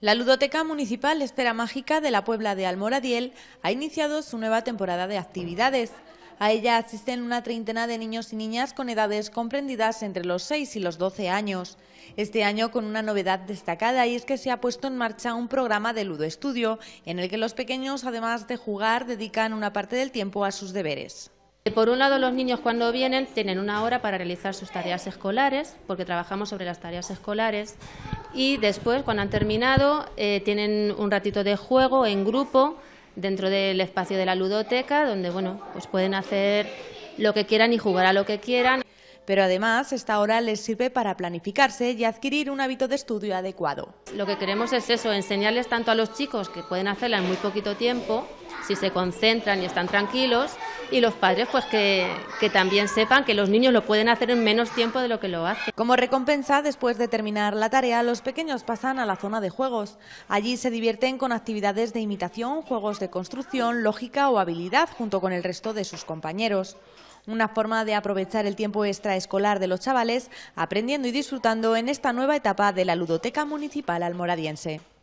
La Ludoteca Municipal Espera Mágica de la Puebla de Almoradiel ha iniciado su nueva temporada de actividades. A ella asisten una treintena de niños y niñas con edades comprendidas entre los 6 y los 12 años. Este año con una novedad destacada y es que se ha puesto en marcha un programa de Ludo Estudio en el que los pequeños, además de jugar, dedican una parte del tiempo a sus deberes. Eh, por un lado, los niños cuando vienen tienen una hora para realizar sus tareas escolares, porque trabajamos sobre las tareas escolares, y después, cuando han terminado, eh, tienen un ratito de juego en grupo dentro del espacio de la ludoteca, donde bueno, pues pueden hacer lo que quieran y jugar a lo que quieran. Pero además, esta hora les sirve para planificarse y adquirir un hábito de estudio adecuado. Lo que queremos es eso, enseñarles tanto a los chicos que pueden hacerla en muy poquito tiempo, si se concentran y están tranquilos, y los padres pues que, que también sepan que los niños lo pueden hacer en menos tiempo de lo que lo hacen. Como recompensa, después de terminar la tarea, los pequeños pasan a la zona de juegos. Allí se divierten con actividades de imitación, juegos de construcción, lógica o habilidad junto con el resto de sus compañeros. Una forma de aprovechar el tiempo extraescolar de los chavales aprendiendo y disfrutando en esta nueva etapa de la ludoteca municipal almoradiense.